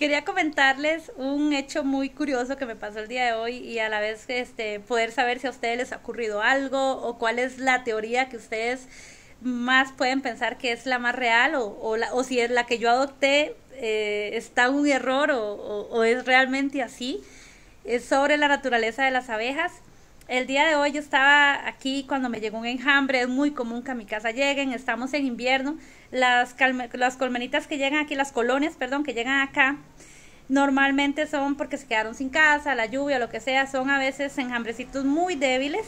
Quería comentarles un hecho muy curioso que me pasó el día de hoy y a la vez este, poder saber si a ustedes les ha ocurrido algo o cuál es la teoría que ustedes más pueden pensar que es la más real o, o si es la que yo adopté eh, está un error o, o, es realmente así. Es sobre la naturaleza de las abejas. El día de hoy yo estaba aquí cuando me llegó un enjambre, es muy común que a mi casa lleguen, estamos en invierno, las, las colmenitas que llegan aquí, las colonias, perdón, que llegan acá, normalmente son porque se quedaron sin casa, la lluvia, lo que sea, son a veces enjambrecitos muy débiles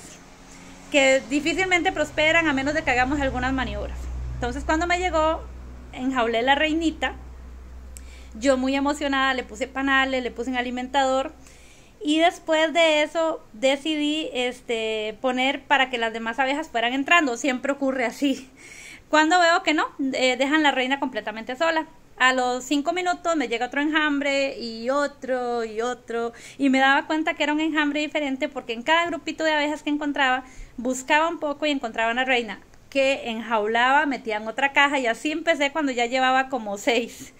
que difícilmente prosperan a menos de que hagamos algunas maniobras. Entonces cuando me llegó, enjaulé la reinita, yo muy emocionada, le puse panales, le puse un alimentador, y después de eso decidí este, poner para que las demás abejas fueran entrando. Siempre ocurre así. Cuando veo que no, eh, dejan la reina completamente sola. A los cinco minutos me llega otro enjambre y otro y otro. Y me daba cuenta que era un enjambre diferente porque en cada grupito de abejas que encontraba, buscaba un poco y encontraba una reina que enjaulaba, metía en otra caja y así empecé cuando ya llevaba como seis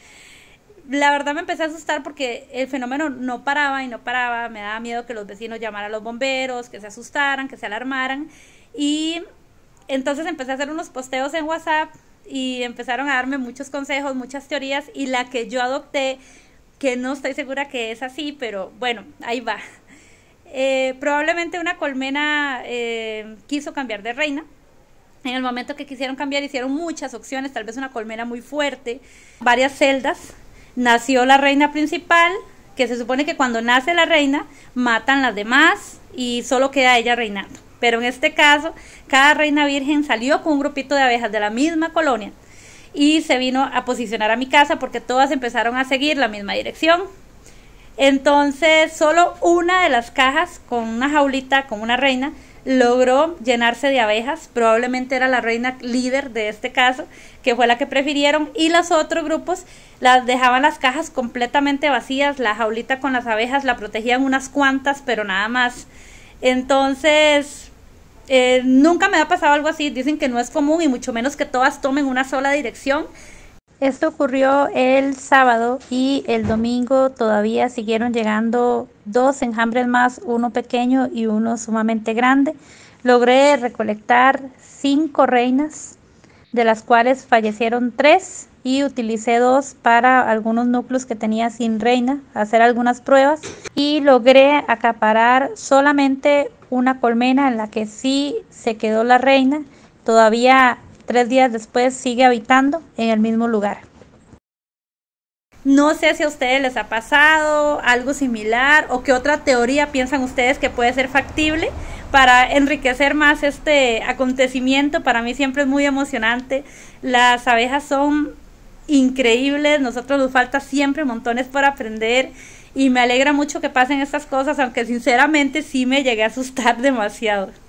la verdad me empecé a asustar porque el fenómeno no paraba y no paraba, me daba miedo que los vecinos llamaran a los bomberos, que se asustaran, que se alarmaran y entonces empecé a hacer unos posteos en WhatsApp y empezaron a darme muchos consejos, muchas teorías y la que yo adopté, que no estoy segura que es así, pero bueno, ahí va. Eh, probablemente una colmena eh, quiso cambiar de reina. En el momento que quisieron cambiar hicieron muchas opciones, tal vez una colmena muy fuerte, varias celdas nació la reina principal, que se supone que cuando nace la reina matan las demás y solo queda ella reinando. Pero en este caso, cada reina virgen salió con un grupito de abejas de la misma colonia y se vino a posicionar a mi casa porque todas empezaron a seguir la misma dirección. Entonces, solo una de las cajas con una jaulita, con una reina, logró llenarse de abejas, probablemente era la reina líder de este caso, que fue la que prefirieron, y los otros grupos las dejaban las cajas completamente vacías, la jaulita con las abejas la protegían unas cuantas, pero nada más. Entonces, eh, nunca me ha pasado algo así, dicen que no es común y mucho menos que todas tomen una sola dirección, esto ocurrió el sábado y el domingo todavía siguieron llegando dos enjambres más, uno pequeño y uno sumamente grande. Logré recolectar cinco reinas, de las cuales fallecieron tres y utilicé dos para algunos núcleos que tenía sin reina, hacer algunas pruebas y logré acaparar solamente una colmena en la que sí se quedó la reina. Todavía tres días después sigue habitando en el mismo lugar. No sé si a ustedes les ha pasado algo similar o qué otra teoría piensan ustedes que puede ser factible para enriquecer más este acontecimiento. Para mí siempre es muy emocionante. Las abejas son increíbles, nosotros nos falta siempre montones por aprender y me alegra mucho que pasen estas cosas, aunque sinceramente sí me llegué a asustar demasiado.